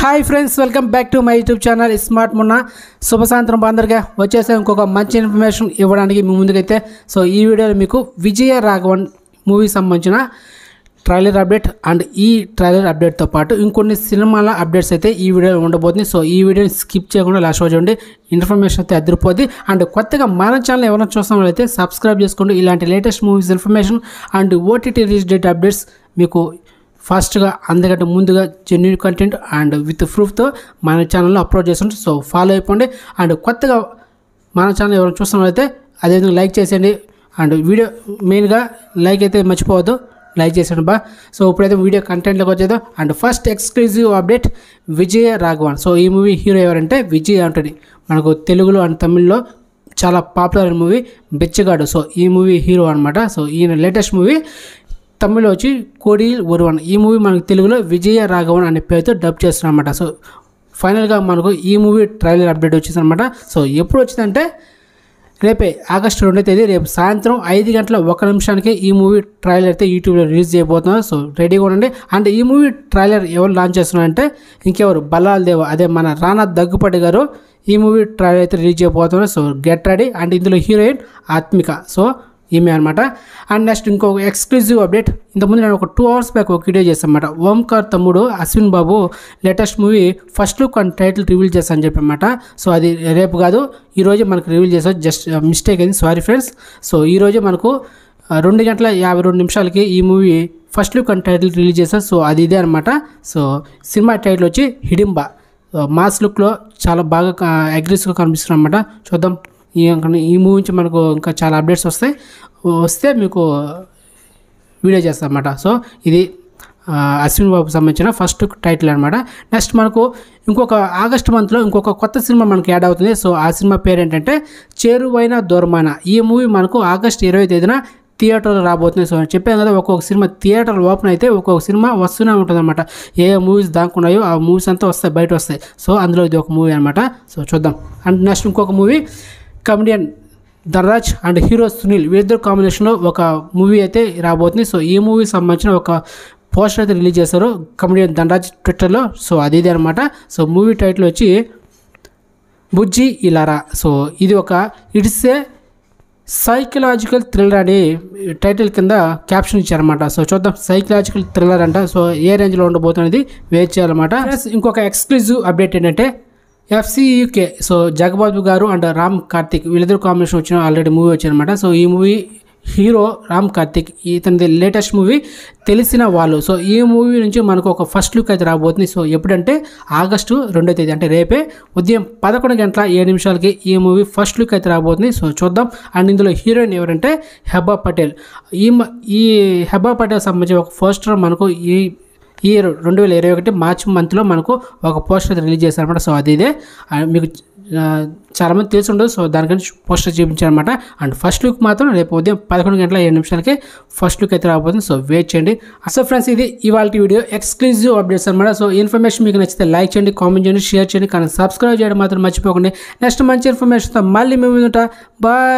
hi friends welcome back to my YouTube channel smart మొన్న శుభ సాయంత్రం అందరిగా వచ్చేసే ఇంకొక మంచి ఇన్ఫర్మేషన్ ఇవ్వడానికి మీ ముందుకైతే సో ఈ వీడియోలో మీకు విజయ రాఘవన్ మూవీ సంబంధించిన ట్రైలర్ అప్డేట్ అండ్ ఈ ట్రైలర్ అప్డేట్తో పాటు ఇంకొన్ని సినిమాల అప్డేట్స్ అయితే ఈ వీడియోలో ఉండబోతుంది సో ఈ వీడియోని స్కిప్ చేయకుండా లాస్ట్ రోజు చూడండి ఇన్ఫర్మేషన్ అయితే అదిరిపోద్ది అండ్ కొత్తగా మన ఛానల్ ఎవరైనా చూస్తున్న వాళ్ళైతే సబ్స్క్రైబ్ చేసుకోండి ఇలాంటి latest movies information and OTT release date updates మీకు ఫాస్ట్గా అందుకంటే ముందుగా జెన్యున్ కంటెంట్ అండ్ విత్ ప్రూఫ్తో మన ఛానల్లో అప్లోడ్ చేస్తుంటే సో ఫాలో అయిపోండి అండ్ కొత్తగా మన ఛానల్ ఎవరైనా చూస్తున్నారైతే అదేవిధంగా లైక్ చేసేయండి అండ్ వీడియో మెయిన్గా లైక్ అయితే మర్చిపోవద్దు లైక్ చేసాను బా సో ఇప్పుడైతే వీడియో కంటెంట్లోకి వచ్చేదో and first exclusive update Vijaya Raghavan so ఈ మూవీ హీరో ఎవరంటే విజయ్ అంటని మనకు తెలుగులో అండ్ తమిళ్లో చాలా పాపులర్ మూవీ బెచ్చగాడు సో ఈ మూవీ హీరో అనమాట సో ఈయన లేటెస్ట్ మూవీ తమిళ్లో వచ్చి కోడిల్ ఒరువన్ ఈ మూవీ మనకు తెలుగులో విజయ రాఘవన్ అనే పేరుతో డబ్ చేస్తున్నారన్నమాట సో ఫైనల్గా మనకు ఈ మూవీ ట్రైలర్ అప్డేట్ వచ్చింది అనమాట సో ఎప్పుడు వచ్చిందంటే రేపే ఆగస్టు రెండో తేదీ రేపు సాయంత్రం ఐదు గంటల ఒక నిమిషానికి ఈ మూవీ ట్రైలర్ అయితే యూట్యూబ్లో రిలీజ్ చేయబోతున్నారు సో రెడీగా ఉండండి అండ్ ఈ మూవీ ట్రైలర్ ఎవరు లాంచ్ చేస్తున్నారంటే ఇంకెవరు బలాల్ దేవ్ అదే మన రానా దగ్గుపాటి గారు ఈ మూవీ ట్రైలర్ అయితే రిలీజ్ చేయబోతున్నారు సో గెట్ రెడీ అండ్ ఇందులో హీరోయిన్ ఆత్మిక సో ఈమె అనమాట అండ్ నెక్స్ట్ ఇంకో ఎక్స్క్లూజివ్ అప్డేట్ ఇంతకుముందు నేను ఒక టూ అవర్స్ బ్యాక్ ఒక వీడియో చేశాను అనమాట ఓంకార్ తమ్ముడు Ashwin Babu latest movie first look and title reveal చేశాను చెప్పి అనమాట సో అది రేపు కాదు ఈరోజే మనకు రివీల్ చేసా జస్ట్ మిస్టేక్ అయింది సారీ ఫ్రెండ్స్ సో ఈరోజు మనకు uh, రెండు గంటల యాభై రెండు నిమిషాలకి ఈ movie first look and title release చేశారు సో అది ఇదే అనమాట సో సినిమా టైటిల్ వచ్చి హిడింబ మాస్ లుక్లో చాలా బాగా అగ్రెసివ్గా uh, కనిపిస్తుంది అనమాట చూద్దాం ఈ ఈ మూవీ నుంచి మనకు ఇంకా చాలా అప్డేట్స్ వస్తాయి వస్తే మీకు వీడియో చేస్తాం అన్నమాట సో ఇది అశ్విన్ బాబుకి సంబంధించిన ఫస్ట్ టైటిల్ అనమాట నెక్స్ట్ మనకు ఇంకొక ఆగస్ట్ మంత్లో ఇంకొక కొత్త సినిమా మనకు యాడ్ అవుతుంది సో ఆ సినిమా పేరు ఏంటంటే చేరువైన దూరమైన ఈ మూవీ మనకు ఆగస్ట్ ఇరవై తేదీన థియేటర్లో రాబోతుంది సో చెప్పాను కదా ఒక్కొక్క సినిమా థియేటర్ ఓపెన్ అయితే ఒక్కొక్క సినిమా వస్తూనే ఉంటుంది అనమాట ఏ మూవీస్ దాక్కున్నాయో ఆ మూవీస్ అంతా వస్తాయి బయట వస్తాయి సో అందులో ఇది ఒక మూవీ అనమాట సో చూద్దాం అండ్ నెక్స్ట్ ఇంకొక movie comedian Dhanraj and hero Sunil వీరిద్దరు కాంబినేషన్లో ఒక మూవీ అయితే రాబోతుంది సో ఈ మూవీకి సంబంధించిన ఒక పోస్టర్ అయితే రిలీజ్ చేశారు కమెడియన్ ధనరాజ్ ట్విట్టర్లో సో అది ఇది అనమాట సో మూవీ టైటిల్ వచ్చి బుజ్జి ఇలారా సో ఇది ఒక ఇట్స్ ఏ సైకలాజికల్ థ్రిల్లర్ అని టైటిల్ కింద క్యాప్షన్ ఇచ్చారనమాట సో చూద్దాం సైకలాజికల్ థ్రిల్లర్ అంట సో ఏ రేంజ్లో ఉండబోతున్నది వేచి చేయాలన్నమాట ఇంకొక ఎక్స్క్లూజివ్ అప్డేట్ ఏంటంటే ఎఫ్సీయూకే సో జగబాబు గారు అండ్ రామ్ కార్తిక్ వీళ్ళిద్దరు కాంబినేషన్ వచ్చిన ఆల్రెడీ మూవీ వచ్చిందనమాట సో ఈ మూవీ హీరో రామ్ కార్తిక్ ఇతనిది లేటెస్ట్ మూవీ తెలిసిన వాళ్ళు సో ఈ మూవీ నుంచి మనకు ఒక ఫస్ట్ లుక్ అయితే రాబోతుంది సో ఎప్పుడంటే ఆగస్టు రెండో తేదీ అంటే రేపే ఉదయం పదకొండు గంటల ఏడు నిమిషాలకి ఈ మూవీ ఫస్ట్ లుక్ అయితే రాబోతుంది సో చూద్దాం అండ్ ఇందులో హీరోయిన్ ఎవరంటే హెబా పటేల్ ఈ ఈ హెబా పటేల్ సంబంధించి ఒక పోస్టర్ మనకు ఈ ఈ రెండు వేల ఇరవై ఒకటి మార్చ్ మంత్లో మనకు ఒక పోస్టర్ రిలీజ్ చేశారనమాట సో అది ఇదే మీకు చాలామంది తెలిసి ఉండదు సో దానికని పోస్టర్ చూపించారనమాట అండ్ ఫస్ట్ లుక్ మాత్రం రేపు ఉదయం పదకొండు గంటల ఏడు నిమిషాలకి ఫస్ట్ లుక్ అయితే రాబోతుంది సో వెయిట్ చేయండి అసలు ఫ్రెండ్స్ ఇది ఇవాళ వీడియో ఎక్స్క్లూజివ్ అప్డేట్స్ అనమాట సో ఇన్ఫర్మేషన్ మీకు నచ్చితే లైక్ చేయండి కామెంట్ చేయండి షేర్ చేయండి కానీ సబ్స్క్రైబ్ చేయడం మాత్రం మర్చిపోకండి నెక్స్ట్ మంచి ఇన్ఫర్మేషన్తో మళ్ళీ మేము ఉంటా బాయ్